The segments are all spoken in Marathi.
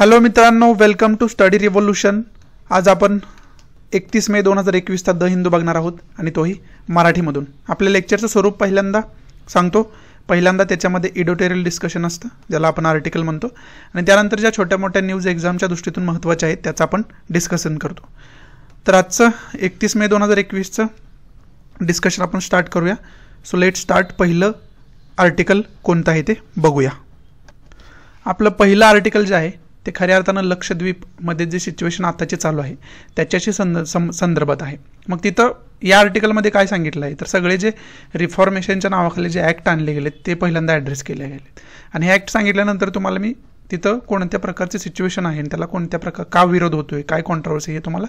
हॅलो मित्रांनो वेलकम टू स्टडी रिव्होल्यूशन आज आपण एकतीस मे दोन हजार एकवीसचा द हिंदू बघणार आहोत आणि तोही मराठीमधून आपल्या लेक्चरचं स्वरूप पहिल्यांदा सांगतो पहिल्यांदा त्याच्यामध्ये इडिटोरियल डिस्कशन असतं ज्याला आपण आर्टिकल म्हणतो आणि त्यानंतर ज्या छोट्या मोठ्या न्यूज एक्झामच्या दृष्टीतून महत्त्वाच्या आहेत त्याचं आपण डिस्कशन करतो तर आजचं एकतीस मे दोन हजार एकवीसचं डिस्कशन आपण स्टार्ट करूया सो लेट स्टार्ट पहिलं आर्टिकल कोणतं आहे ते बघूया आपलं पहिलं आर्टिकल जे आहे ते खऱ्या अर्थानं लक्षद्वीपमध्ये जे सिच्युएशन आताचे चालू आहे त्याच्याशी संद संदर्भात आहे मग तिथं या आर्टिकलमध्ये काय सांगितलं आहे तर सगळे जे रिफॉर्मेशनच्या नावाखाली जे ॲक्ट आणले गेले ते पहिल्यांदा ॲड्रेस केले गेले आणि हे ॲक्ट सांगितल्यानंतर तुम्हाला मी तिथं कोणत्या प्रकारचे सिच्युएशन आहे आणि त्याला कोणत्या प्रकार का विरोध होतो आहे काय कॉन्ट्रवर्सी हे तुम्हाला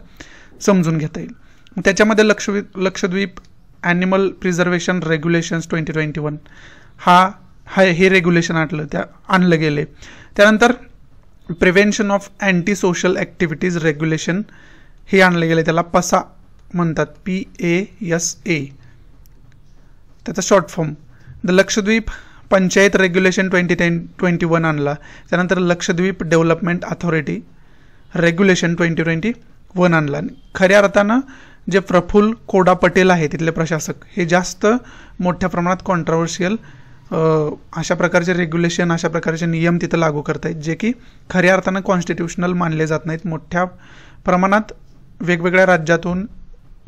समजून घेता येईल त्याच्यामध्ये Lakshadweep Lakshadweep animal preservation regulations twenty twenty one हा हा हे रेग्युलेशन आणलं त्या आणलं गेले त्यानंतर prevention of anti social activities regulation हे आणलं गेले त्याला पसा म्हणतात पी ए एस ए त्याचा short form the Lakshadweep panchayat regulation twenty ten twenty one आणला त्यानंतर Lakshadweep development authority regulation twenty twenty one आणला खऱ्या अर्थानं जे प्रफुल्ल कोडा पटेल आहे तिथले प्रशासक हे जास्त मोठ्या प्रमाणात कॉन्ट्रावर्शियल अशा प्रकारचे रेग्युलेशन अशा प्रकारचे नियम तिथं लागू करत आहेत जे की खऱ्या अर्थानं कॉन्स्टिट्युशनल मानले जात नाहीत मोठ्या प्रमाणात वेगवेगळ्या राज्यातून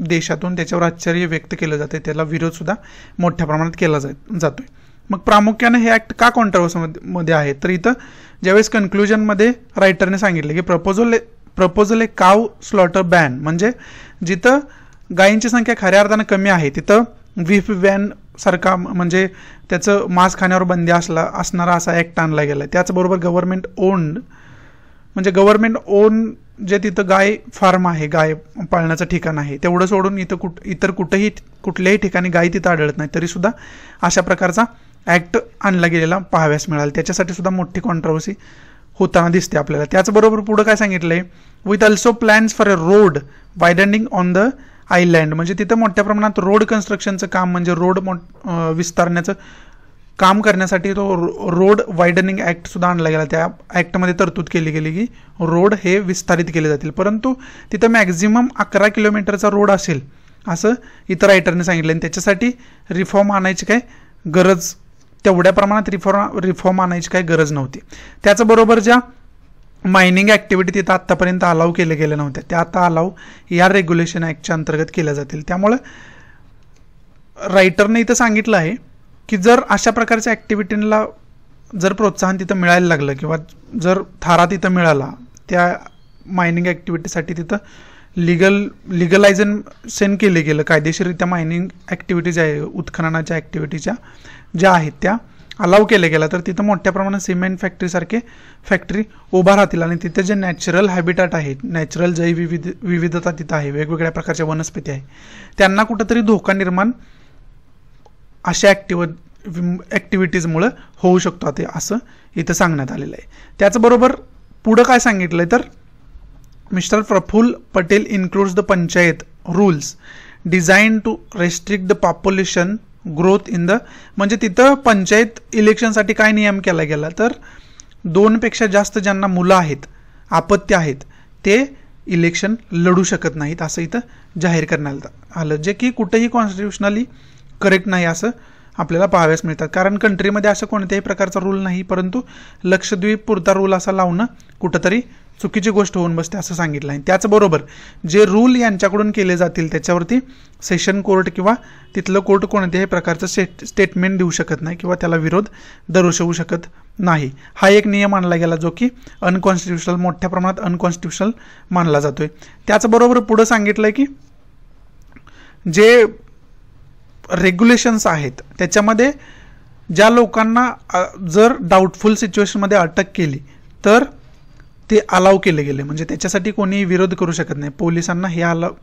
देशातून त्याच्यावर आश्चर्य व्यक्त केलं जाते त्याला विरोधसुद्धा मोठ्या प्रमाणात केला जात जातो आहे मग प्रामुख्याने हे ॲक्ट का कॉन्ट्रवर्समध्ये आहे तर इथं ज्यावेळेस कन्क्लुजनमध्ये रायटरने सांगितले की प्रपोजल प्रपोजल ए काव स्लॉटर बॅन म्हणजे जिथं गायींची संख्या खऱ्या अर्थानं कमी आहे तिथं व्हीफ बॅन सारखा म्हणजे त्याचं मांस खाण्यावर बंदी असला असणारा असा ॲक्ट आणला गेला त्याचबरोबर गव्हर्नमेंट ओन्ड म्हणजे गव्हर्नमेंट ओन जे तिथं गाय फार्म आहे गाय पाळण्याचं ठिकाण आहे तेवढं सोडून इथं कुठ इतर कुठंही कुठल्याही ठिकाणी गाय तिथं आढळत नाही तरीसुद्धा अशा प्रकारचा ॲक्ट आणला गेलेला पाहाव्यास मिळाला त्याच्यासाठी सुद्धा मोठी कॉन्ट्रवर्सी होताना दिसते आपल्याला त्याचबरोबर पुढं काय सांगितलं आहे with also plans for a road widening on the island म्हणजे तिथं मोठ्या प्रमाणात रोड कन्स्ट्रक्शनचं काम म्हणजे रोड विस्तारण्याचं काम करण्यासाठी तो रोड वायडनिंग ॲक्ट सुद्धा आणला गेला त्या ॲक्टमध्ये तरतूद केली गेली की रोड हे विस्तारित केले जातील परंतु तिथं मॅक्झिमम अकरा किलोमीटरचा रोड असेल असं इतर रायटरने सांगितलं आणि त्याच्यासाठी रिफॉर्म आणायची काय गरज तेवढ्या प्रमाणात रिफॉर्म रिफॉर्म आणायची काय गरज नव्हती त्याचबरोबर ज्या मायनिंग ॲक्टिव्हिटी तिथं आत्तापर्यंत अलाव केले गेले नव्हत्या त्या आता अलाव या रेग्युलेशन ॲक्टच्या अंतर्गत केल्या जातील त्यामुळं रायटरने इथं सांगितलं आहे की जर अशा प्रकारच्या ॲक्टिव्हिटींना जर प्रोत्साहन तिथं मिळायला लागलं किंवा जर थारा तिथं मिळाला त्या मायनिंग ॲक्टिव्हिटीसाठी तिथं लिगल लिगलायझन सेंड केले गेलं कायदेशीररित्या मायनिंग ॲक्टिव्हिटीज आहे उत्खननाच्या ॲक्टिव्हिटीच्या ज्या आहेत त्या अलाव केलं गेलं तर तिथं मोठ्या प्रमाणात सिमेंट फॅक्टरीसारखे फॅक्टरी उभा राहतील आणि तिथे जे नॅचरल हॅबिटॅट आहे नॅचरल जैवविविध विविधता तिथं आहे वेगवेगळ्या प्रकारच्या वनस्पती आहे त्यांना कुठंतरी धोका निर्माण अशा ॲक्टिव ॲक्टिव्हिटीजमुळं होऊ शकतो ते असं इथं सांगण्यात आलेलं आहे त्याचबरोबर पुढं काय सांगितलं आहे तर mister Praful Patel includes the panchayat rules design to restrict the population growth in the म्हणजे तिथं पंचायत इलेक्शनसाठी काय नियम केला गेला तर दोनपेक्षा जास्त ज्यांना मुलं आहेत आपत्ती आहेत ते इलेक्शन लढू शकत नाहीत असं इथं जाहीर करण्यात आलं जे की कुठेही कॉन्स्टिट्युशनली करेक्ट नाही असं आपल्याला पाहाव्यास मिळतात कारण कंट्रीमध्ये असं कोणत्याही प्रकारचा रूल नाही परंतु लक्षद्वीप पुरता रूल असा लावणं कुठंतरी चुकीची गोष्ट होऊन बसते असं सांगितलं आहे त्याचबरोबर जे रूल यांच्याकडून केले जातील त्याच्यावरती सेशन कोर्ट किंवा तिथलं कोर्ट कोणत्याही प्रकारचं स्टेटमेंट देऊ शकत नाही किंवा त्याला विरोध दर्शवू शकत नाही हा एक नियम आणला गेला जो की अनकॉन्स्टिट्युशनल मोठ्या प्रमाणात अनकॉन्स्टिट्युशनल मानला जातोय त्याचबरोबर पुढं सांगितलं की जे रेग्युलेशन्स आहेत त्याच्यामध्ये ज्या लोकांना जर डाऊटफुल सिच्युएशनमध्ये अटक केली तर ते अलाव केले गेले म्हणजे त्याच्यासाठी कोणीही विरोध करू शकत नाही पोलिसांना हे अलाव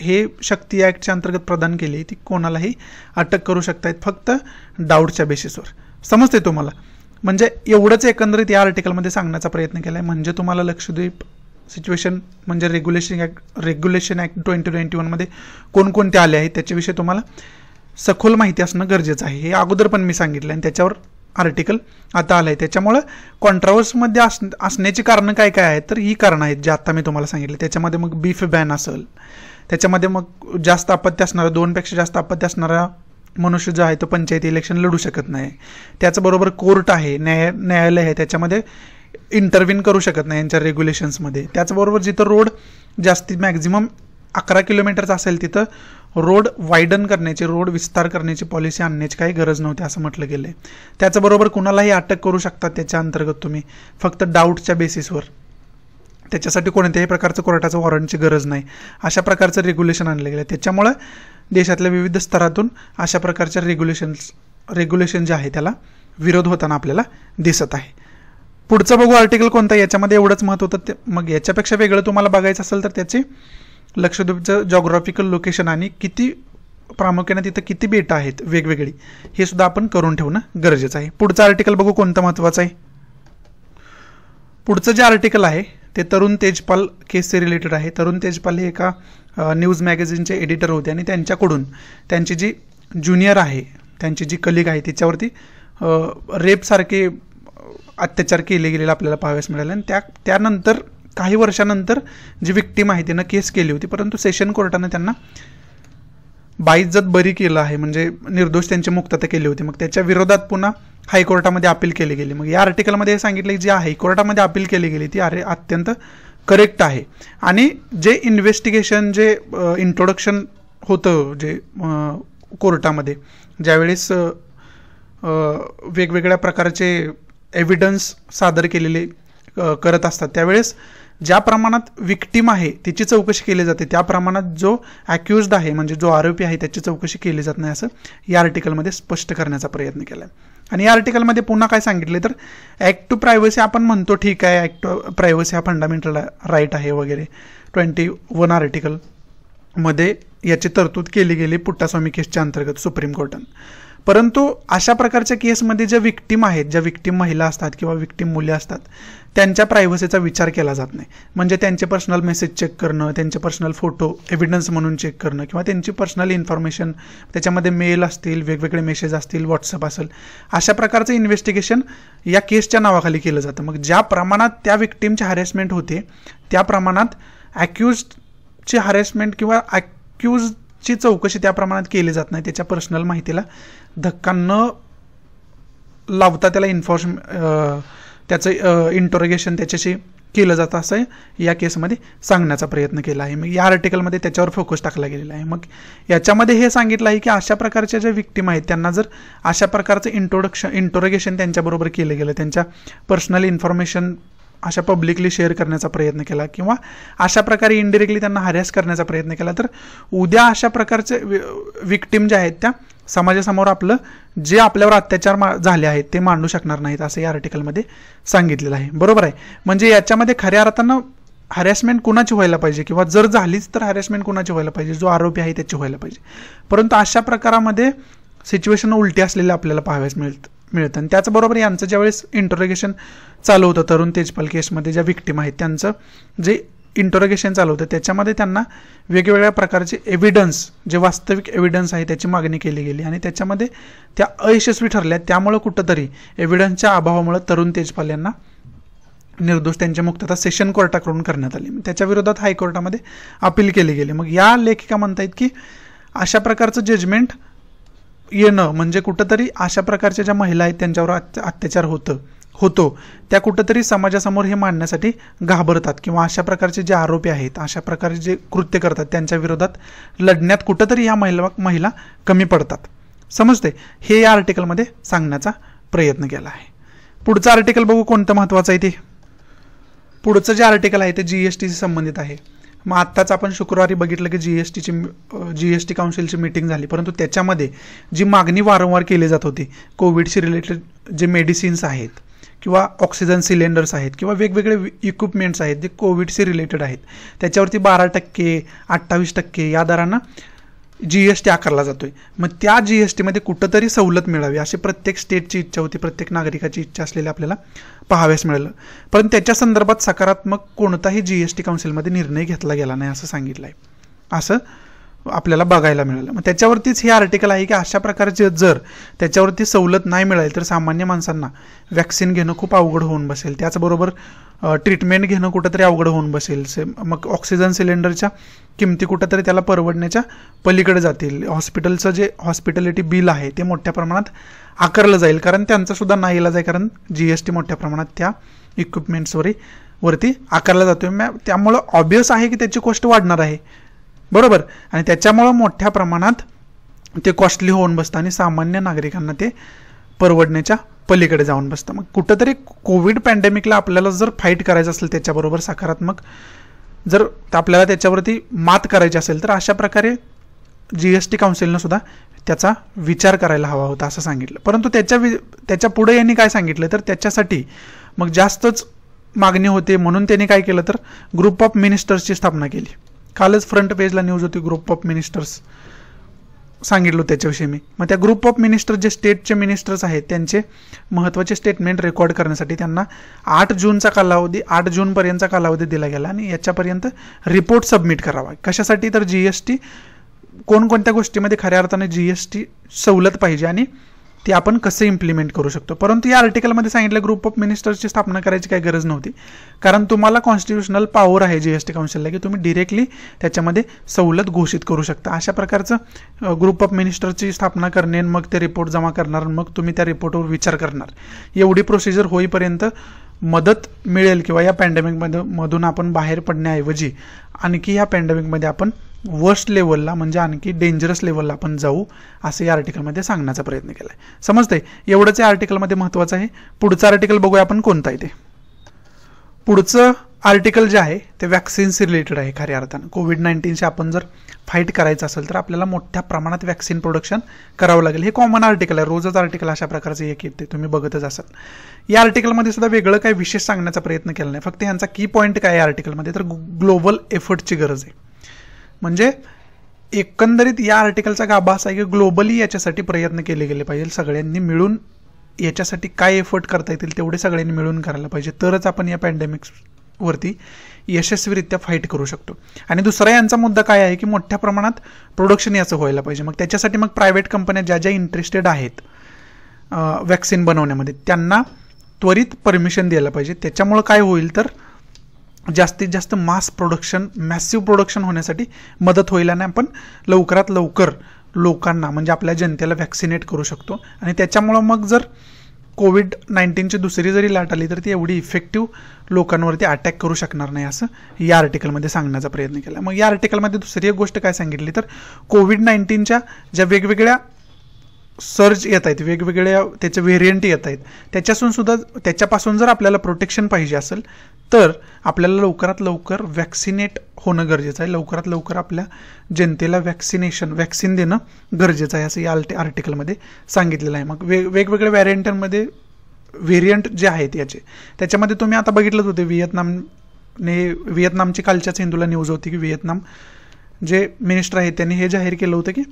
हे शक्ती ॲक्टच्या अंतर्गत प्रदान केली ती कोणालाही अटक करू शकतात फक्त डाऊटच्या बेसिसवर समजते तुम्हाला म्हणजे एवढंच एकंदरीत या आर्टिकलमध्ये सांगण्याचा प्रयत्न केला आहे म्हणजे तुम्हाला लक्षद्वीप सिच्युएशन म्हणजे regulation act regulation act twenty twenty वनमध्ये कोणकोणते आले आहेत त्याच्याविषयी तुम्हाला सखोल माहिती असणं गरजेचं आहे हे अगोदर पण मी सांगितलं आणि त्याच्यावर आर्टिकल आता आलं आहे त्याच्यामुळं कॉन्ट्रावर्समध्ये अस असण्याची कारणं काय काय आहेत तर ही कारणं आहेत जे आत्ता मी तुम्हाला सांगितले त्याच्यामध्ये मग बीफ बॅन असेल त्याच्यामध्ये मग जास्त आपत्ती असणारा दोनपेक्षा जास्त आपत्ती असणारा मनुष्य जो आहे तो पंचायती इलेक्शन लढू शकत नाही त्याचबरोबर कोर्ट आहे न्याय न्यायालय आहे त्याच्यामध्ये इंटरव्हिन करू शकत नाही यांच्या रेग्युलेशन्समध्ये त्याचबरोबर जिथं रोड जास्तीत मॅक्झिमम अकरा किलोमीटरचा असेल तिथं रोड वायडन करण्याची रोड विस्तार करण्याची पॉलिसी आणण्याची काही गरज नव्हती असं म्हटलं गेलं आहे त्याचबरोबर कुणालाही अटक करू शकतात त्याच्या अंतर्गत तुम्ही फक्त डाऊटच्या बेसिसवर त्याच्यासाठी कोणत्याही प्रकारचं कोर्टाचं वॉरंटची गरज नाही अशा प्रकारचं रेग्युलेशन आणलं गेलं त्याच्यामुळं देशातल्या विविध स्तरातून अशा प्रकारच्या रेग्युलेशन्स रेग्युलेशन जे आहे त्याला विरोध होताना आपल्याला दिसत आहे पुढचं बघू आर्टिकल कोणता याच्यामध्ये एवढंच महत्त्व होतं ते मग याच्यापेक्षा वेगळं तुम्हाला बघायचं असेल तर त्याची लक्षद्वीपचं जॉग्राफिकल लोकेशन आणि किती प्रामुख्याने तिथं किती बेटं आहेत वेगवेगळी हे सुद्धा आपण करून ठेवणं गरजेचं आहे पुढचं आर्टिकल बघू कोणतं महत्वाचं आहे पुढचं जे आर्टिकल आहे ते तरुण तेजपाल केसचे रिलेटेड आहे तरुण तेजपाल हे एका न्यूज मॅगझिनचे एडिटर होते आणि त्यांच्याकडून त्यांची जी ज्युनियर आहे त्यांची जी कलिग आहे तिच्यावरती रेपसारखे अत्याचार केले गेलेले आपल्याला पाहावेस मिळाले आणि त्या त्यानंतर काही वर्षानंतर जी विक्टीम आहे तिनं केस केली होती परंतु सेशन कोर्टानं त्यांना बाईज्जत बरी केलं आहे म्हणजे निर्दोष त्यांची मुक्तता केली होती मग त्याच्या विरोधात पुन्हा हायकोर्टामध्ये अपील केली गेली मग या आर्टिकलमध्ये हे सांगितलं की जी हायकोर्टामध्ये अपील केली गेली ती अरे अत्यंत करेक्ट आहे आणि जे इन्व्हेस्टिगेशन जे इंट्रोडक्शन होतं जे कोर्टामध्ये ज्यावेळेस वेगवेगळ्या प्रकारचे एव्हिडन्स सादर केलेले करत असतात त्यावेळेस ज्या प्रमाणात विक्टीम आहे तिची चौकशी केली जाते त्या प्रमाणात जो ॲक्युज्ड आहे म्हणजे जो आरोपी आहे त्याची चौकशी केली जात नाही असं या आर्टिकलमध्ये स्पष्ट करण्याचा प्रयत्न केला आहे आणि या आर्टिकलमध्ये पुन्हा काय सांगितले तर ॲक्ट टू प्रायव्हसी आपण म्हणतो ठीक आहे ॲक्ट टू प्रायव्हसी हा फंडामेंटल राईट आहे वगैरे ट्वेंटी वन आर्टिकलमध्ये याची तरतूद केली गेली पुट्टास्वामी केसच्या अंतर्गत सुप्रीम कोर्टानं परंतु अशा प्रकारच्या केसमध्ये ज्या विक्टीम आहेत ज्या विक्टीम महिला असतात किंवा विक्टीम मुले असतात त्यांच्या प्रायव्हसीचा विचार केला जात नाही म्हणजे त्यांचे पर्सनल मेसेज चेक करणं त्यांचे पर्सनल फोटो एव्हिडन्स म्हणून चेक करणं किंवा त्यांची पर्सनल इन्फॉर्मेशन त्याच्यामध्ये मेल असतील वेगवेगळे मेसेज असतील व्हॉट्सअप असेल अशा प्रकारचं इन्व्हेस्टिगेशन या केसच्या नावाखाली केलं जातं मग ज्या प्रमाणात त्या विक्टीमचे हॅरेसमेंट होते त्या प्रमाणात ॲक्युजचे हॅरेसमेंट किंवा ॲक्युजची चौकशी त्या प्रमाणात केली जात नाही त्याच्या पर्सनल माहितीला धक्का लावता त्याला इन्फॉर्म त्याचं इंटरोगेशन त्याच्याशी केलं जातं असं या केसमध्ये सांगण्याचा प्रयत्न केला आहे मग या आर्टिकलमध्ये त्याच्यावर फोकस टाकला गेलेला आहे मग याच्यामध्ये हे सांगितलं आहे की अशा प्रकारच्या ज्या विक्टीम आहेत त्यांना जर अशा प्रकारचं इंट्रोडक्शन इंटरोगेशन त्यांच्याबरोबर केलं गेलं त्यांच्या पर्सनल इन्फॉर्मेशन अशा पब्लिकली शेअर करण्याचा प्रयत्न केला किंवा अशा प्रकारे इनडिरेक्टली त्यांना हरॅस करण्याचा प्रयत्न केला तर उद्या अशा प्रकारचे विक्टीम ज्या आहेत त्या समाजासमोर आपलं जे आपल्यावर अत्याचार झाले आहेत ते मांडू शकणार नाहीत असं या आर्टिकलमध्ये सांगितलेलं आहे बरोबर आहे म्हणजे याच्यामध्ये खऱ्या अर्थानं हॅरॅसमेंट कुणाची व्हायला पाहिजे किंवा जर झालीच तर हॅरॅसमेंट कुणाची व्हायला पाहिजे जो आरोपी आहे त्याची व्हायला पाहिजे परंतु अशा प्रकारामध्ये सिच्युएशन उलटी असलेल्या आपल्याला पाहावयास मिळतं मिळतं आणि त्याचबरोबर यांचं ज्यावेळेस इंटरोगेशन चालू होतं तरुण तेजपाल केसमध्ये ज्या विक्टीम आहेत त्यांचं जे इंटरोगेशन चालू होतं त्याच्यामध्ये त्यांना वेगवेगळ्या प्रकारचे एव्हिडन्स जे वास्तविक एव्हिडन्स आहे त्याची मागणी केली गेली आणि त्याच्यामध्ये त्या अयशस्वी ठरल्या त्यामुळं कुठंतरी एव्हिडन्सच्या अभावामुळे तरुण तेजपाल यांना निर्दोष त्यांच्या मुक्तता सेशन कोर्टाकडून करण्यात आली त्याच्या विरोधात हायकोर्टामध्ये अपील केली गेली मग या लेखिका म्हणतायत की अशा प्रकारचं जजमेंट येणं म्हणजे कुठंतरी अशा प्रकारच्या ज्या महिला आहेत त्यांच्यावर अत्याचार होतं होतो त्या कुठंतरी समाजासमोर हे मांडण्यासाठी घाबरतात किंवा अशा प्रकारचे जे आरोपी आहेत अशा प्रकारचे जे कृत्य करतात त्यांच्या विरोधात लढण्यात कुठंतरी या महिला महिला कमी पडतात समजते हे या आर्टिकलमध्ये सांगण्याचा प्रयत्न केला आहे पुढचं आर्टिकल बघू कोणतं महत्त्वाचं आहे ते पुढचं जे आर्टिकल आहे ते जी एस टीशी संबंधित आहे मग आत्ताच आपण शुक्रवारी बघितलं की जी एस टीची जी एस टी काउन्सिलची मिटिंग झाली परंतु त्याच्यामध्ये जी मागणी वारंवार केली जात होती कोविडशी रिलेटेड जे मेडिसिन्स आहेत किंवा ऑक्सिजन सिलेंडर्स आहेत किंवा वेगवेगळे इक्विपमेंट्स आहेत जे कोविडशी रिलेटेड आहेत त्याच्यावरती बारा टक्के अठ्ठावीस टक्के या दरांना जी एस टी आकारला जातोय मग त्या जी एस टीमध्ये कुठंतरी सवलत मिळावी अशी प्रत्येक स्टेटची इच्छा होती प्रत्येक नागरिकाची इच्छा असलेली आपल्याला पहाव्यास मिळालं पण त्याच्या संदर्भात सकारात्मक कोणताही जी एस टी काउन्सिलमध्ये निर्णय घेतला गेला नाही असं सांगितलं आहे असं आपल्याला बघायला मिळालं मग त्याच्यावरतीच हे आर्टिकल आहे की अशा प्रकारचे जर त्याच्यावरती सवलत नाही मिळाली तर सामान्य माणसांना वॅक्सिन घेणं खूप अवघड होऊन बसेल त्याचबरोबर ट्रीटमेंट घेणं कुठंतरी अवघड होऊन बसेल मग ऑक्सिजन सिलेंडरच्या किमती कुठंतरी त्याला परवडण्याच्या पलीकडे जातील हॉस्पिटलचं जे हॉस्पिटॅलिटी बिल आहे ते मोठ्या प्रमाणात आकारलं जाईल कारण त्यांचासुद्धा नाही इलाज कारण जी एस टी मोठ्या प्रमाणात त्या इक्विपमेंट्सवरही वरती आकारला जातो मॅ त्यामुळं ऑबियस आहे की त्याची कॉस्ट वाढणार आहे बरोबर आणि त्याच्यामुळं मोठ्या प्रमाणात ते कॉस्टली होऊन बसतं आणि सामान्य नागरिकांना ते परवडण्याच्या पलीकडे जाऊन बसतं मग कुठंतरी कोविड पॅन्डेमिकला आपल्याला जर फाईट करायचं असेल त्याच्याबरोबर सकारात्मक जर आपल्याला त्याच्यावरती मात करायची असेल तर अशा प्रकारे जी एस टी काउन्सिलनं सुद्धा त्याचा विचार करायला हवा होता असं सांगितलं परंतु त्याच्या वि त्याच्या पुढे यांनी काय सांगितलं तर त्याच्यासाठी मग जास्तच मागणी होते म्हणून त्यांनी काय केलं तर ग्रुप ऑफ मिनिस्टर्सची स्थापना केली कालच फ्रंट पेजला न्यूज होती ग्रुप ऑफ मिनिस्टर्स सांगितलं त्याच्याविषयी मी मग त्या ग्रुप ऑफ मिनिस्टर जे स्टेटचे मिनिस्टर्स आहेत त्यांचे महत्त्वाचे स्टेटमेंट रेकॉर्ड करण्यासाठी त्यांना आठ जूनचा कालावधी आठ जूनपर्यंतचा कालावधी दिला गेला आणि याच्यापर्यंत रिपोर्ट सबमिट करावा कशासाठी तर जी एस टी कोणकोणत्या गोष्टीमध्ये खऱ्या अर्थाने जी एस टी सवलत पाहिजे आणि ते आपण कसे इम्प्लिमेंट करू शकतो परंतु या आर्टिकलमध्ये सांगितलं ग्रुप ऑफ मिनिस्टर्सची स्थापना करायची काही गरज नव्हती कारण तुम्हाला कॉन्स्टिट्युशनल पॉवर आहे जी एस टी काउन्सिलला की तुम्ही डिरेक्टली त्याच्यामध्ये सवलत घोषित करू शकता अशा प्रकारचं ग्रुप ऑफ मिनिस्टरची स्थापना करणे मग ते रिपोर्ट जमा करणार मग तुम्ही त्या रिपोर्टवर विचार करणार एवढी प्रोसिजर होईपर्यंत मदत मिळेल किंवा या पॅन्डेमिकमध्ये मधून आपण बाहेर पडण्याऐवजी आणखी या पॅन्डेमिकमध्ये आपण वर्स्ट लेवलला म्हणजे आणखी डेंजरस लेवलला आपण जाऊ असं या आर्टिकलमध्ये सांगण्याचा प्रयत्न केला आहे समजते एवढंच या आर्टिकलमध्ये महत्त्वाचं आहे पुढचं आर्टिकल बघूया आपण कोणता आहे ते पुढचं आर्टिकल जे आहे ते वॅक्सिन्स रिलेटेड आहे खऱ्या अर्थानं कोविड नाईन्टीनशी आपण जर फाईट करायचं असेल तर आपल्याला मोठ्या प्रमाणात वॅक्सिन प्रोडक्शन करावं लागेल हे कॉमन आर्टिकल आहे रोजच आर्टिकल अशा प्रकारचे एक येते तुम्ही बघतच असाल या आर्टिकलमध्ये सुद्धा वेगळं काही विशेष सांगण्याचा प्रयत्न केला नाही फक्त यांचा की पॉईंट काय आहे आर्टिकलमध्ये तर ग्लोबल एफर्टची गरज आहे म्हणजे एकंदरीत या आर्टिकलचा गाभा असा आहे की ग्लोबली याच्यासाठी प्रयत्न केले गेले पाहिजे सगळ्यांनी मिळून याच्यासाठी काय एफर्ट करता येतील तेवढे सगळ्यांनी मिळून करायला पाहिजे तरच आपण या पॅन्डेमिक्सवरती यशस्वीरित्या फाईट करू शकतो आणि दुसरा यांचा मुद्दा काय आहे की मोठ्या प्रमाणात प्रोडक्शन याचं व्हायला पाहिजे मग त्याच्यासाठी मग प्रायव्हेट कंपन्या ज्या ज्या इंटरेस्टेड आहेत वॅक्सिन बनवण्यामध्ये त्यांना त्वरित परमिशन द्यायला पाहिजे त्याच्यामुळं काय होईल तर जास्तीत जास्त मास प्रोडक्शन मॅसिव्ह प्रोडक्शन होण्यासाठी मदत होईल आणि आपण लवकरात लवकर लोकांना म्हणजे आपल्या जनतेला व्हॅक्सिनेट करू शकतो आणि त्याच्यामुळं मग जर कोविड नाईन्टीनची दुसरी जरी लाट आली तर ती एवढी इफेक्टिव्ह लोकांवरती अटॅक करू शकणार नाही असं या आर्टिकलमध्ये सांगण्याचा प्रयत्न केला मग या आर्टिकलमध्ये दुसरी एक गोष्ट काय सांगितली तर कोविड नाईन्टीनच्या ज्या वेगवेगळ्या सर्ज येत आहेत वेगवेगळ्या त्याचे व्हेरियंट येत आहेत त्याच्यासून सुद्धा त्याच्यापासून जर आपल्याला प्रोटेक्शन पाहिजे असेल तर आपल्याला लवकरात लवकर वॅक्सिनेट होणं गरजेचं आहे लवकरात लवकर आपल्या जनतेला वॅक्सिनेशन वॅक्सिन देणं गरजेचं आहे असं या आर्टि आर्टिकलमध्ये सांगितलेलं आहे मग वेगवेगळ्या व्हॅरियंटांमध्ये व्हेरियंट जे आहेत याचे त्याच्यामध्ये तुम्ही आता बघितलंच होते व्हिएतनामने व्हिएतनामची कालच्याच हिंदूला न्यूज होती की व्हिएतनाम जे मिनिस्टर आहेत त्यांनी हे जाहीर केलं होतं की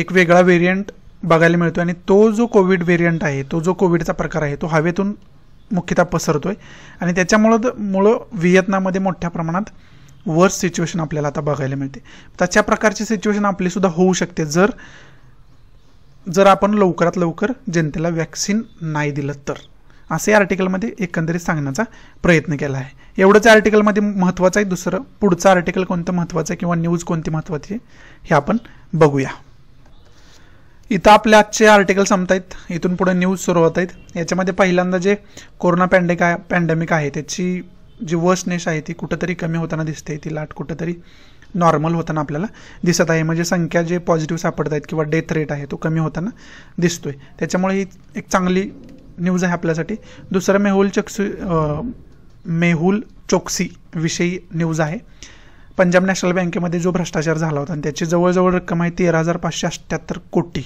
एक वेगळा व्हेरियंट बघायला मिळतो आणि तो जो कोविड व्हेरियंट आहे तो जो कोविडचा प्रकार आहे तो हवेतून मुख्यतः पसरतो आहे आणि त्याच्यामुळं मुळं व्हिएतनाममध्ये मोठ्या प्रमाणात वर्स सिच्युएशन आपल्याला आता बघायला मिळते तशा प्रकारची सिच्युएशन सुद्धा होऊ शकते जर जर आपण लवकरात लवकर जनतेला वॅक्सिन नाही दिलं तर असे आर्टिकलमध्ये एकंदरीत सांगण्याचा प्रयत्न केला आहे एवढंच आर्टिकलमध्ये महत्त्वाचं आहे दुसरं पुढचं आर्टिकल कोणतं महत्त्वाचं आहे किंवा न्यूज कोणती महत्त्वाची आहे हे आपण बघूया इथं आपल्या आजचे आर्टिकल संपत आहेत इथून पुढे न्यूज सुरू होत आहेत याच्यामध्ये पहिल्यांदा जे कोरोना पॅन्डेक पॅन्डेमिक आहे त्याची जी वर्सनेस आहे ती कुठंतरी कमी होताना दिसते ती लाट कुठंतरी नॉर्मल होताना आपल्याला दिसत आहे म्हणजे संख्या जे पॉझिटिव्ह सापडत आहेत किंवा डेथ रेट आहे तो कमी होताना दिसतो त्याच्यामुळे ही एक चांगली न्यूज आहे आपल्यासाठी दुसरं मेहुल चक्सी मेहुल चोक्सी विषयी न्यूज आहे पंजाब नॅशनल बँकेमध्ये जो भ्रष्टाचार झाला होता आणि त्याची जवळजवळ रक्कम आहे तेरा हजार पाचशे अठ्ठ्याहत्तर कोटी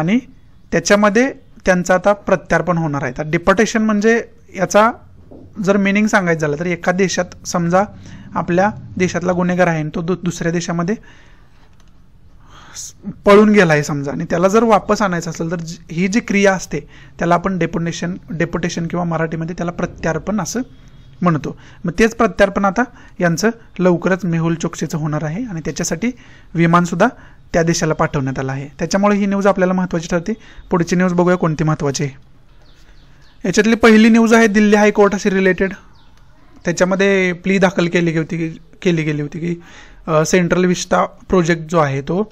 आणि त्याच्यामध्ये त्यांचं आता प्रत्यार्पण होणार आहे तर डिपोटेशन म्हणजे याचा जर मिनिंग सांगायचं झालं तर एका देशात समजा आपल्या देशातला गुन्हेगार आहे तो दु दुसऱ्या देशामध्ये पळून गेला आहे समजा आणि त्याला जर वापस आणायचं असेल तर ही जी क्रिया असते त्याला आपण डेपोटेशन डेपोटेशन किंवा मराठीमध्ये त्याला प्रत्यार्पण असं म्हणतो मग तेच प्रत्यार्पण आता यांचं लवकरच मेहुल चोक्सीचं होणार आहे आणि त्याच्यासाठी विमानसुद्धा त्या देशाला पाठवण्यात आला आहे त्याच्यामुळे ही न्यूज आपल्याला महत्त्वाची ठरते पुढची न्यूज बघूया कोणती महत्त्वाची आहे याच्यातली पहिली न्यूज आहे दिल्ली हायकोर्टाशी रिलेटेड त्याच्यामध्ये प्ली दाखल केली गेली होती केली गेली होती की सेंट्रल विस्टा प्रोजेक्ट जो आहे तो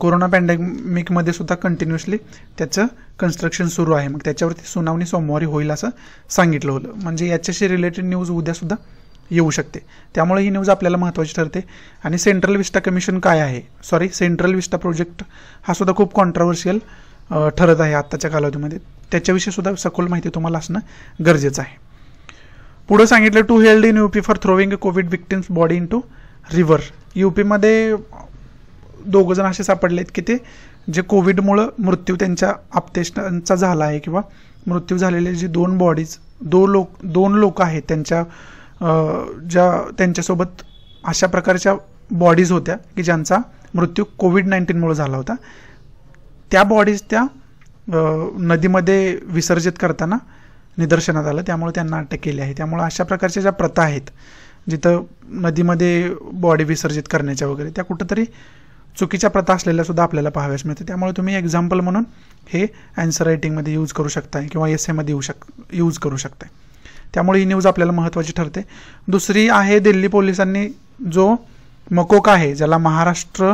कोरोना पॅन्डेमिकमध्ये सुद्धा कंटिन्युअसली त्याचं कन्स्ट्रक्शन सुरू आहे मग त्याच्यावरती सुनावणी सोमवारी होईल असं सांगितलं होतं म्हणजे याच्याशी रिलेटेड न्यूज उद्यासुद्धा येऊ शकते त्यामुळे ही न्यूज आपल्याला महत्त्वाची ठरते आणि सेंट्रल विस्टा कमिशन काय आहे सॉरी सेंट्रल विस्टा प्रोजेक्ट हा सुद्धा खूप कॉन्ट्रवर्शियल ठरत आहे आत्ताच्या कालावधीमध्ये त्याच्याविषयी सुद्धा सखोल माहिती तुम्हाला असणं गरजेचं आहे पुढं सांगितलं to held in UP for throwing covid victims body into river यूपीमध्ये दोघं जण असे सापडलेत की ते जे कोविडमुळं मृत्यू त्यांच्या आपतेष्टांचा झाला आहे किंवा मृत्यू झालेले जे दोन बॉडीज दो लोक दोन लोक आहेत त्यांच्या ज्या त्यांच्यासोबत अशा प्रकारच्या बॉडीज होत्या की ज्यांचा मृत्यू कोविड नाईन्टीनमुळे झाला होता त्या बॉडीज त्या नदीमध्ये विसर्जित करताना निदर्शनात आलं त्यामुळे त्यांना अटक केली आहे त्यामुळे अशा प्रकारच्या ज्या प्रथा आहेत जिथं नदीमध्ये बॉडी विसर्जित करण्याच्या वगैरे त्या कुठंतरी चुकीच्या प्रथा असलेल्या सुद्धा आपल्याला पाहाव्यास मिळते त्यामुळे तुम्ही एक्झाम्पल म्हणून हे अँसर रायटिंगमध्ये यूज करू शकताय किंवा एस एमध्ये येऊ शक यूज करू शकताय त्यामुळे ही न्यूज आपल्याला महत्त्वाची ठरते दुसरी आहे दिल्ली पोलिसांनी जो मकोका आहे ज्याला Maharashtra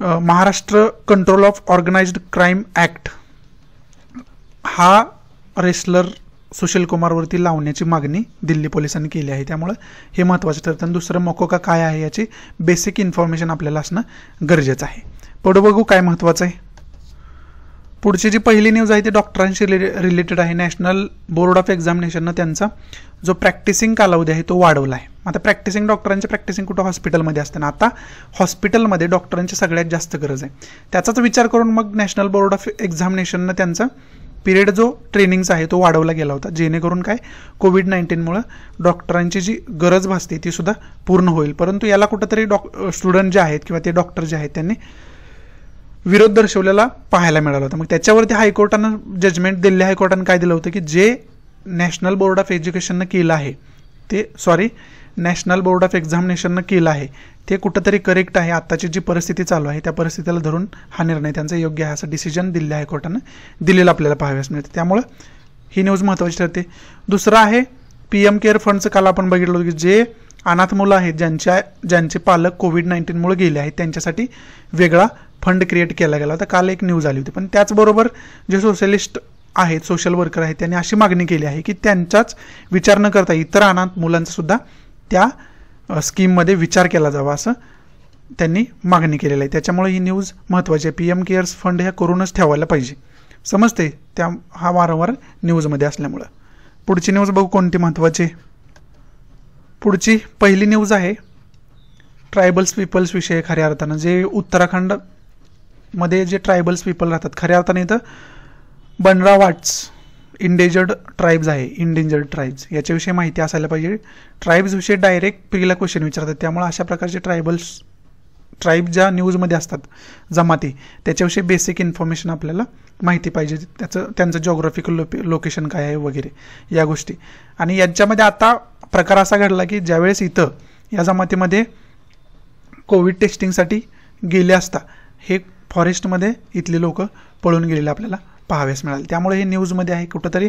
Maharashtra control of organised crime act हा रेसलर सुशील कुमारवरती लावण्याची मागणी दिल्ली पोलिसांनी केली आहे त्यामुळं हे महत्त्वाचं ठरतं आणि दुसरं मकोका काय आहे याची बेसिक इन्फॉर्मेशन आपल्याला असणं गरजेचं आहे पुढं बघू काय महत्त्वाचं आहे पुढची जी पहिली न्यूज आहे ती डॉक्टरांशी रिलेटेड आहे नॅशनल बोर्ड ऑफ एक्झामिनेशननं त्यांचा जो प्रॅक्टिसिंग कालावधी आहे तो वाढवला आहे आता प्रॅक्टिसिंग डॉक्टरांचे प्रॅक्टिसिंग कुठं हॉस्पिटलमध्ये असतं ना आता हॉस्पिटलमध्ये डॉक्टरांची सगळ्यात जास्त गरज आहे त्याचाच विचार करून मग नॅशनल बोर्ड ऑफ एक्झामिनेशननं त्यांचा पिरियड जो ट्रेनिंगचा आहे तो वाढवला गेला होता जेणेकरून काय कोविड नाईन्टीनमुळं डॉक्टरांची जी गरज भासते ती सुद्धा पूर्ण होईल परंतु याला कुठंतरी डॉ स्टुडंट जे आहेत किंवा ते डॉक्टर जे आहेत त्यांनी विरोध दर्शवलेला पाहायला मिळाला होता मग त्याच्यावरती हायकोर्टानं जजमेंट दिल्ली हायकोर्टानं काय दिलं होतं की जे नॅशनल बोर्ड ऑफ एज्युकेशननं केलं आहे ते सॉरी नॅशनल बोर्ड ऑफ एक्झामिनेशननं केलं आहे ते कुठंतरी करेक्ट आहे आत्ताची जी परिस्थिती चालू आहे त्या परिस्थितीला धरून हा निर्णय त्यांचा योग्य आहे असं डिसिजन दिल्ली हायकोर्टानं दिलेला आपल्याला पाहाव्यास मिळते त्यामुळं ही न्यूज महत्त्वाची ठरते दुसरं आहे पी एम केअर फंडचं काल आपण बघितलं की जे अनाथ मुलं आहेत ज्यांच्या ज्यांचे पालक कोविड नाईन्टीनमुळे गेले आहेत त्यांच्यासाठी वेगळा फंड क्रिएट केला गेला होता काल एक न्यूज आली होती पण त्याचबरोबर जे सोशलिस्ट आहेत सोशल वर्कर आहेत त्यांनी अशी मागणी केली आहे की त्यांचाच विचार न करता इतर अनाथ सुद्धा त्या स्कीममध्ये विचार केला जावा असं त्यांनी मागणी केलेली आहे त्याच्यामुळे ही न्यूज महत्त्वाची आहे पी एम केअर्स फंड ह्या करूनच ठेवायला पाहिजे समजते त्या हा वारंवार न्यूजमध्ये असल्यामुळं पुढची न्यूज बघू कोणती महत्त्वाची पुढची पहिली न्यूज आहे ट्रायबल्स विषय खऱ्या अर्थानं जे उत्तराखंड मध्ये जे ट्रायबल्स पीपल राहतात खऱ्या अर्थाने इथं बनरा वाट्स इंडेंजर्ड ट्राईब्स आहे इंडेंजर्ड ट्राईब्स याच्याविषयी माहिती असायला पाहिजे विषयी डायरेक्ट प्रीला क्वेश्चन विचारतात त्यामुळे अशा प्रकारचे ट्रायबल्स ट्राईब ज्या न्यूजमध्ये असतात जमाती त्याच्याविषयी बेसिक इन्फॉर्मेशन आपल्याला माहिती पाहिजे त्याचं त्यांचं जॉग्राफिकल लोके लोकेशन काय आहे वगैरे या गोष्टी आणि यांच्यामध्ये आता प्रकार असा घडला की ज्यावेळेस इथं या जमातीमध्ये कोविड टेस्टिंगसाठी गेले असता हे फॉरेस्टमध्ये इथले लोक पळून गेलेले आपल्याला पाहाव्यास मिळाले त्यामुळे हे न्यूजमध्ये आहे कुठंतरी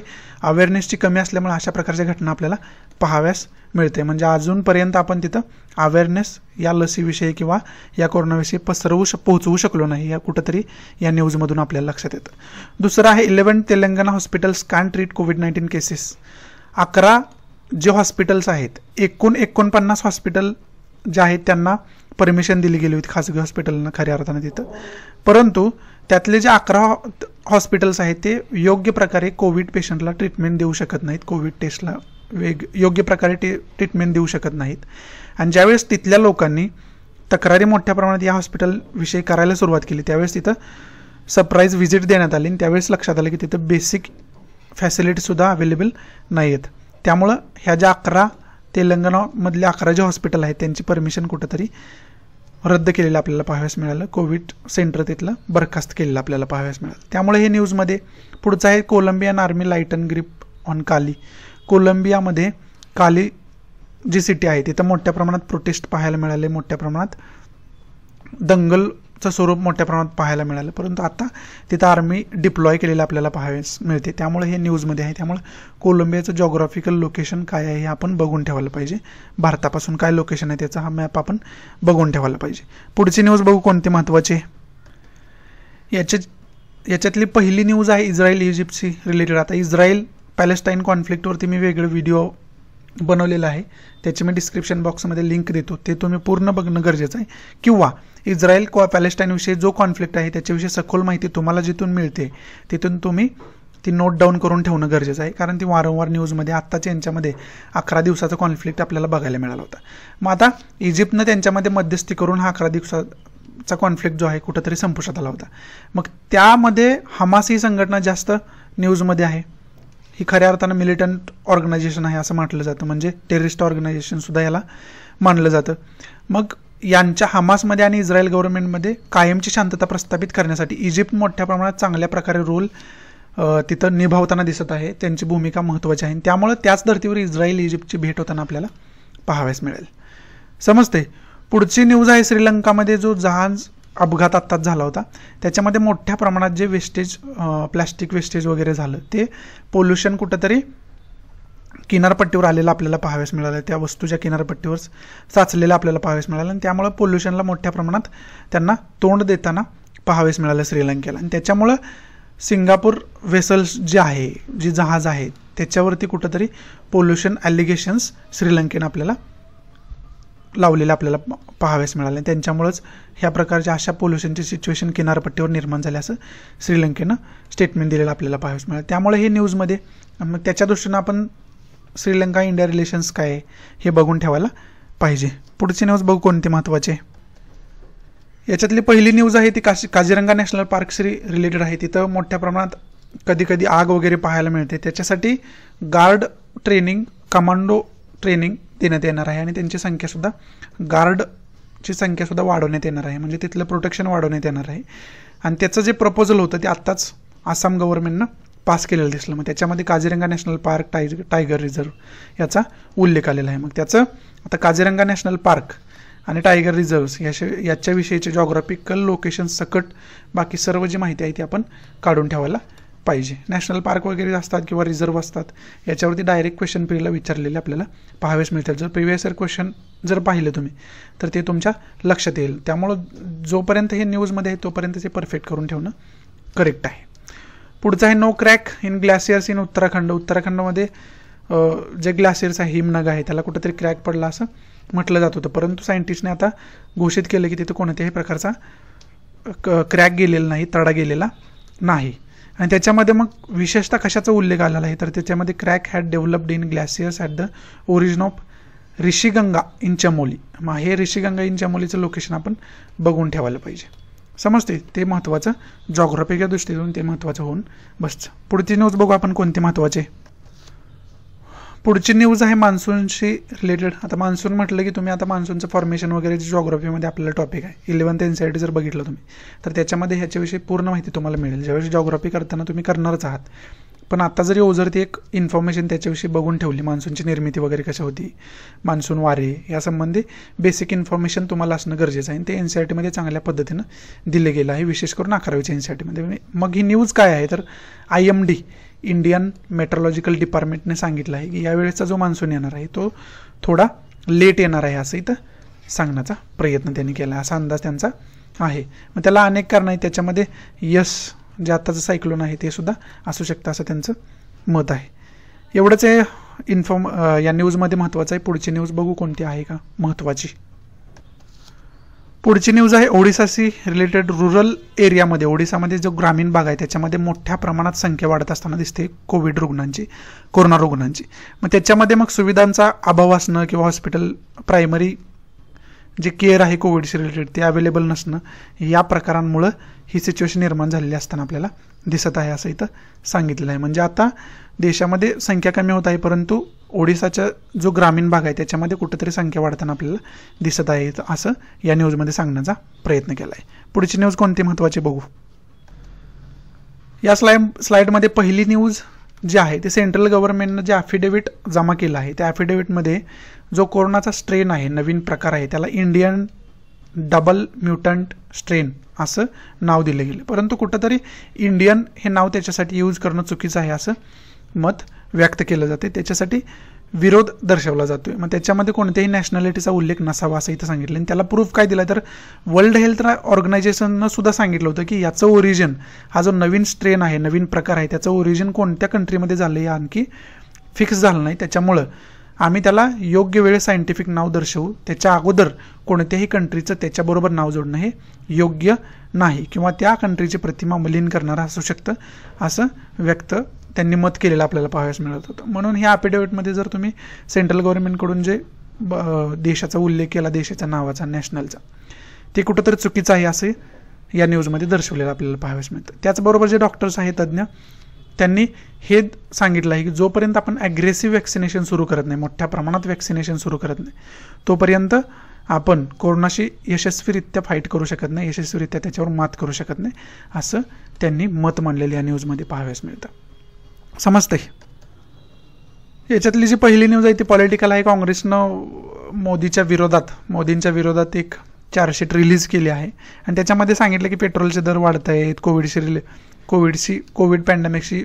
अवेअरनेसची कमी असल्यामुळे अशा प्रकारच्या घटना आपल्याला पाहाव्यास मिळते म्हणजे अजूनपर्यंत आपण तिथं अवेअरनेस या लसीविषयी किंवा या कोरोनाविषयी पसरवू श पोहोचवू शकलो नाही या कुठंतरी या न्यूजमधून आपल्याला लक्षात येतं दुसरं आहे eleven Telangana hospitals can treat covid nineteen cases अकरा जे हॉस्पिटल्स आहेत एकूण एकोणपन्नास हॉस्पिटल जे आहेत त्यांना परमिशन दिली गेली होती खासगी हॉस्पिटलनं खऱ्या अर्थानं तिथं परंतु त्यातले जे अकरा हॉस्पिटल्स आहेत ते योग्य प्रकारे कोविड पेशंटला ट्रीटमेंट देऊ शकत नाहीत कोविड टेस्टला वेग योग्य प्रकारे टे ट्रीटमेंट देऊ शकत नाहीत आणि ज्यावेळेस तिथल्या लोकांनी तक्रारी मोठ्या प्रमाणात या हॉस्पिटलविषयी करायला सुरुवात केली त्यावेळेस तिथं सरप्राईज व्हिजिट देण्यात आली आणि त्यावेळेस लक्षात आलं की तिथं बेसिक फॅसिलिटीसुद्धा अवेलेबल नाही आहेत त्यामुळं ह्या ज्या अकरा तेलंगणामधल्या अकरा जे हॉस्पिटल आहेत त्यांची परमिशन कुठंतरी रद्द केलेलं आपल्याला पाहाव्यास मिळालं कोविड सेंटर तिथलं बरखास्त केलेलं आपल्याला पाहाव्यास मिळालं त्यामुळे हे न्यूजमध्ये पुढचं आहे Colombian army light and grip on Cali कोलंबियामध्ये काली जी सिटी आहे तिथं मोठ्या प्रमाणात प्रोटेस्ट पाहायला मिळाले मोठ्या प्रमाणात दंगल चं स्वरूप मोठ्या प्रमाणात पाहायला मिळालं परंतु आता तिथं आर्मी डिप्लॉय केलेलं आपल्याला पाहावेस मिळते त्यामुळे हे न्यूजमध्ये आहे त्यामुळे कोलंबियाचं जॉग्राफिकल लोकेशन काय आहे हे आपण बघून ठेवायला पाहिजे भारतापासून काय लोकेशन आहे त्याचा हा मॅप आपण बघून ठेवायला पाहिजे पुढची न्यूज बघू कोणती महत्त्वाची याच्या याच्यातली पहिली न्यूज आहे इस्रायल इजिप्तशी रिलेटेड आता इस्रायल पॅलेस्टाईन कॉन्फ्लिक्टवरती मी वेगळं व्हिडिओ बनवलेला आहे त्याची मी डिस्क्रिप्शन बॉक्समध्ये लिंक देतो ते तुम्ही पूर्ण बघणं गरजेचं आहे किंवा इस्रायल किंवा पॅलेस्टाईनविषयी जो कॉन्फ्लिक्ट आहे त्याच्याविषयी सखोल माहिती तुम्हाला जिथून मिळते तिथून तुम्ही ती नोट डाऊन करून ठेवणं गरजेचं आहे कारण ती वारंवार न्यूजमध्ये आत्ताच्या यांच्यामध्ये अकरा दिवसाचा कॉन्फ्लिक्ट आपल्याला बघायला मिळाला होता मग आता इजिप्तनं त्यांच्यामध्ये मध्यस्थी करून हा अकरा दिवसाचा कॉन्फ्लिक्ट जो आहे कुठंतरी संपुष्टात आला होता मग त्यामध्ये हमास ही संघटना जास्त न्यूजमध्ये आहे ही खऱ्या अर्थानं मिलिटंट ऑर्गनायझेशन आहे असं म्हटलं जातं म्हणजे टेरिस्ट ऑर्गनायझेशनसुद्धा याला मानलं जातं मग यांच्या हमासमध्ये आणि इस्रायल गव्हर्नमेंटमध्ये कायमची शांतता प्रस्थापित करण्यासाठी इजिप्त मोठ्या प्रमाणात चांगल्या प्रकारे रोल तिथं निभावताना दिसत आहे त्यांची भूमिका महत्त्वाची आहे त्यामुळं त्याच धर्तीवर इस्रायल इजिप्तची भेट होताना आपल्याला पाहाव्यास मिळेल समजते पुढची न्यूज आहे श्रीलंकामध्ये जो जहाज अपघात आत्ताच झाला होता त्याच्यामध्ये मोठ्या प्रमाणात जे वेस्टेज प्लॅस्टिक वेस्टेज वगैरे झालं ते पोल्युशन कुठंतरी किनारपट्टीवर आलेला आपल्याला पाहाव्यास मिळालं त्या वस्तूच्या किनारपट्टीवर साचलेलं आपल्याला पाहावेस मिळालं आणि त्यामुळं पोल्युशनला मोठ्या प्रमाणात त्यांना तोंड देताना पाहावेस मिळालं श्रीलंकेला आणि त्याच्यामुळं सिंगापूर वेसल्स जे आहे जी जहाज आहे त्याच्यावरती कुठंतरी पोल्युशन ॲलिगेशन्स श्रीलंकेनं आपल्याला लावलेलं आपल्याला पाहावेस मिळालं त्यांच्यामुळंच ह्या प्रकारच्या अशा पोल्युशनची सिच्युएशन किनारपट्टीवर निर्माण झाली असं श्रीलंकेनं स्टेटमेंट दिलेलं आपल्याला पाहावेस मिळालं त्यामुळे हे न्यूजमध्ये मग त्याच्या दृष्टीनं आपण श्रीलंका इंडिया रिलेशन्स काय हे बघून ठेवायला पाहिजे पुढची न्यूज बघू कोणते महत्त्वाचे याच्यातली पहिली न्यूज आहे ती काशी काजीरंगा नॅशनल पार्कशी रिलेटेड आहे तिथं मोठ्या प्रमाणात कधी कधी आग वगैरे पाहायला मिळते त्याच्यासाठी गार्ड ट्रेनिंग कमांडो ट्रेनिंग देण्यात येणार आहे आणि त्यांची संख्यासुद्धा गार्डची संख्यासुद्धा वाढवण्यात येणार आहे म्हणजे तिथलं प्रोटेक्शन वाढवण्यात येणार आहे आणि त्याचं जे प्रपोजल होतं ते आत्ताच आसाम गव्हर्नमेंटनं पास केलेलं दिसलं मग त्याच्यामध्ये काझीरंगा नॅशनल पार्क टाय टायगर रिझर्व्ह याचा उल्लेख आलेला आहे मग त्याचं आता काझीरंगा नॅशनल पार्क आणि टायगर रिझर्व्स याश याच्याविषयीचे जॉग्राफिकल लोकेशन सकट बाकी सर्व जी माहिती आहे ती आपण काढून ठेवायला पाहिजे नॅशनल पार्क वगैरे असतात किंवा रिझर्व असतात याच्यावरती डायरेक्ट क्वेश्चन पिरियडला विचारलेले आपल्याला पाहावेच मिळतात जर प्रिव्हियस इयर क्वेश्चन जर पाहिलं तुम्ही तर ते तुमच्या लक्षात येईल त्यामुळं जोपर्यंत हे न्यूजमध्ये आहे तोपर्यंत ते परफेक्ट करून ठेवणं करेक्ट आहे पुढचा आहे no crack in glaciers in Uttarakhand उत्तराखंडमध्ये जे ग्लॅसियर्स आहे हिमनग आहे त्याला कुठेतरी क्रॅक पडला असं म्हटलं जात होतं परंतु सायंटिस्टने आता घोषित केलं की तिथे कोणत्याही प्रकारचा क्रॅक गेलेला नाही तडा गेलेला नाही आणि त्याच्यामध्ये मग विशेषतः कशाचा उल्लेख आलेला आहे तर त्याच्यामध्ये crack had developed in glaciers at the origin of Rishiganga in Chamoli मग हे ऋषीगंगा इन चमोलीचं लोकेशन आपण बघून ठेवायला पाहिजे समजते ते महत्त्वाचं जॉग्राफीच्या दृष्टीतून ते महत्त्वाचं होऊन बस पुढची न्यूज बघू आपण कोणते महत्त्वाचे पुढची न्यूज आहे मान्सूनशी रिलेटेड आता मान्सून म्हटलं की तुम्ही आता मान्सूनचं फॉर्मेशन वगैरे जॉग्राफीमध्ये आपल्याला टॉपिक आहे इलेवन एनसीआयटी जर बघितलं तुम्ही तर त्याच्यामध्ये ह्याच्याविषयी पूर्ण माहिती तुम्हाला मिळेल ज्यावेळेस जॉग्राफी करताना तुम्ही करणारच आहात पण आता जरी ओझरती एक इन्फॉर्मेशन त्याच्याविषयी बघून ठेवली मान्सूनची निर्मिती वगैरे कशा होती मान्सून वारे यासंबंधी बेसिक इन्फॉर्मेशन तुम्हाला असणं गरजेचं आहे ते एन सी आर टीमध्ये चांगल्या पद्धतीनं दिले गेलं आहे विशेष करून अकरावीच्या एन सी आर टीमध्ये मग ही न्यूज काय आहे तर I M D Indian meteorological डिपार्टमेंटने सांगितलं आहे की यावेळेचा जो मान्सून येणार आहे तो थोडा लेट येणार आहे असं इथं सांगण्याचा प्रयत्न त्यांनी केला असा अंदाज त्यांचा आहे मग त्याला अनेक कारणं आहेत त्याच्यामध्ये यश जे आत्ताचं सायक्लोन आहे ते सुद्धा असू शकतं असं त्यांचं मत आहे एवढंच आहे इन्फॉर्म या न्यूजमध्ये महत्वाचं आहे पुढची न्यूज बघू कोणती आहे का महत्वाची पुढची न्यूज आहे ओडिसाशी रिलेटेड रुरल एरियामध्ये ओडिसामध्ये जो ग्रामीण भाग आहे त्याच्यामध्ये मोठ्या प्रमाणात संख्या वाढत असताना दिसते कोविड रुग्णांची कोरोना रुग्णांची मग त्याच्यामध्ये मग सुविधांचा अभाव असणं किंवा हॉस्पिटल प्रायमरी जे केअर आहे कोविडशी रिलेटेड ते अवेलेबल नसणं या प्रकारांमुळं ही सिच्युएशन निर्माण झालेली असताना आपल्याला दिसत आहे असं इथं सांगितलेलं आहे म्हणजे आता देशामध्ये संख्या कमी होत आहे परंतु ओडिसाचा जो ग्रामीण भाग आहे त्याच्यामध्ये कुठेतरी संख्या वाढताना आपल्याला दिसत आहे असं या न्यूजमध्ये सांगण्याचा प्रयत्न केला आहे पुढची न्यूज कोणती महत्त्वाची बघू या स्लाय स्लाईडमध्ये पहिली न्यूज जे आहे ते सेंट्रल गव्हर्नमेंटनं जे ॲफिडेविट जमा केलं आहे त्या ॲफिडेविटमध्ये जो कोरोनाचा स्ट्रेन आहे नवीन प्रकार आहे त्याला इंडियन डबल म्युटंट स्ट्रेन असं नाव दिलं गेलं परंतु कुठंतरी इंडियन हे नाव त्याच्यासाठी यूज करणं चुकीचं आहे असं मत व्यक्त केलं जाते त्याच्यासाठी विरोध दर्शवला जातोय मग त्याच्यामध्ये कोणत्याही नॅशनॅलिटीचा उल्लेख नसावा असं इथं सांगितलं आणि त्याला प्रूफ काय दिला तर वर्ल्ड हेल्थ ऑर्गनायझेशननं सुद्धा सांगितलं होतं की याचं ओरिजिन हा जो नवीन स्ट्रेन आहे नवीन प्रकार आहे त्याचं ओरिजिन कोणत्या कंट्रीमध्ये झालं हे आणखी फिक्स झालं नाही त्याच्यामुळं आम्ही त्याला योग्य वेळ सायंटिफिक नाव दर्शवू त्याच्या अगोदर कोणत्याही कंट्रीचं त्याच्याबरोबर नाव जोडणं हे योग्य नाही किंवा त्या कंट्रीची प्रतिमा मलिन करणारं असू शकतं असं व्यक्त त्यांनी मत केलेलं आपल्याला पाहायला मिळत होतं म्हणून ह्या ॲपिडेव्हिटमध्ये जर तुम्ही सेंट्रल गव्हर्नमेंटकडून जे देशाचा उल्लेख केला देशाच्या नावाचा नॅशनलचा ते कुठंतरी चुकीचं आहे असे या न्यूजमध्ये दर्शवलेलं आपल्याला पाहायला मिळतं त्याचबरोबर जे डॉक्टर्स आहेत तज्ज्ञ त्यांनी हे सांगितलं आहे की जोपर्यंत आपण ॲग्रेसिव्ह वॅक्सिनेशन सुरू करत नाही मोठ्या प्रमाणात वॅक्सिनेशन सुरू करत नाही तोपर्यंत आपण कोरोनाशी यशस्वीरित्या फाईट करू शकत नाही यशस्वीरित्या त्याच्यावर मात करू शकत नाही असं त्यांनी मत मांडलेलं या न्यूजमध्ये पाहाव्यास मिळतं समजते याच्यातली जी पहिली न्यूज आहे ती पॉलिटिकल आहे काँग्रेसनं मोदीच्या विरोधात मोदींच्या विरोधात एक चार्जशीट रिलीज केली आहे आणि त्याच्यामध्ये सांगितलं की पेट्रोलचे दर वाढत आहेत कोविडशी रिले कोविडशी कोविड पॅन्डेमिकशी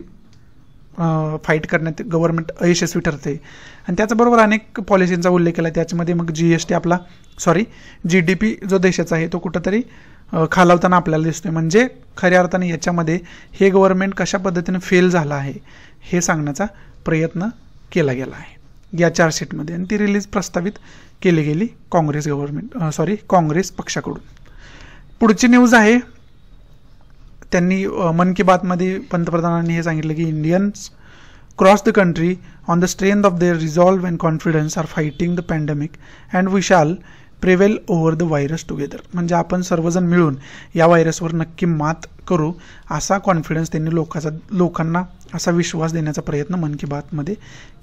फाईट करण्यात गव्हर्नमेंट अयशस्वी ठरते आणि त्याचबरोबर अनेक पॉलिसींचा उल्लेख केला त्याच्यामध्ये मग जी एस टी आपला सॉरी जी डी पी जो देशाचा आहे तो कुठंतरी खालावताना आपल्याला दिसतोय म्हणजे खऱ्या अर्थाने याच्यामध्ये हे गव्हर्नमेंट कशा पद्धतीने फेल झालं आहे हे सांगण्याचा प्रयत्न केला गेला आहे या चार्जशीटमध्ये आणि ती रिलीज प्रस्तावित केली गेली काँग्रेस गव्हर्नमेंट सॉरी काँग्रेस पक्षाकडून पुढची न्यूज आहे त्यांनी मन की बातमध्ये पंतप्रधानांनी हे सांगितलं की Indians cross the country on the strength of their resolve and confidence are fighting the pandemic and we shall prevail over the virus together म्हणजे आपण सर्वजण मिळून या व्हायरसवर नक्की मात करू असा कॉन्फिडन्स त्यांनी लोकांचा लोकांना असा विश्वास देण्याचा प्रयत्न मन की बातमध्ये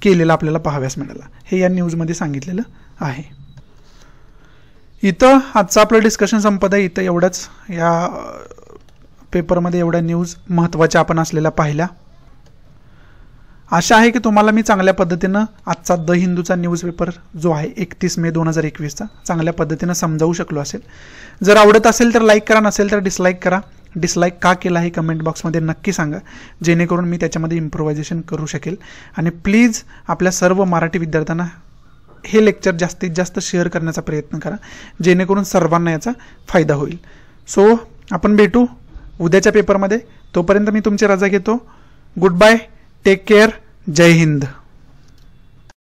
केलेला आपल्याला पाहाव्यास मिळाला हे या न्यूजमध्ये सांगितलेलं आहे इथं आजचं आपलं डिस्कशन संपत आहे इथं एवढंच या पेपरमध्ये एवढ्या न्यूज महत्त्वाच्या आपण असलेल्या पाहिल्या आशा आहे की तुम्हाला मी चांगल्या पद्धतीनं आजचा द हिंदूचा न्यूजपेपर जो आहे एकतीस मे दोन हजार एकवीसचा चांगल्या पद्धतीनं समजावू शकलो असेल जर आवडत असेल तर लाईक करा नसेल तर डिसलाईक करा डिसलाईक का केला हे कमेंट बॉक्समध्ये नक्की सांगा जेणेकरून मी त्याच्यामध्ये इम्प्रोव्हायझेशन करू शकेल आणि प्लीज आपल्या सर्व मराठी विद्यार्थ्यांना हे लेक्चर जास्तीत जास्त शेअर करण्याचा प्रयत्न करा जेणेकरून सर्वांना याचा फायदा होईल सो आपण भेटू उद्याच्या पेपरमध्ये तोपर्यंत मी तुमची रजा घेतो good bye take care Jai Hind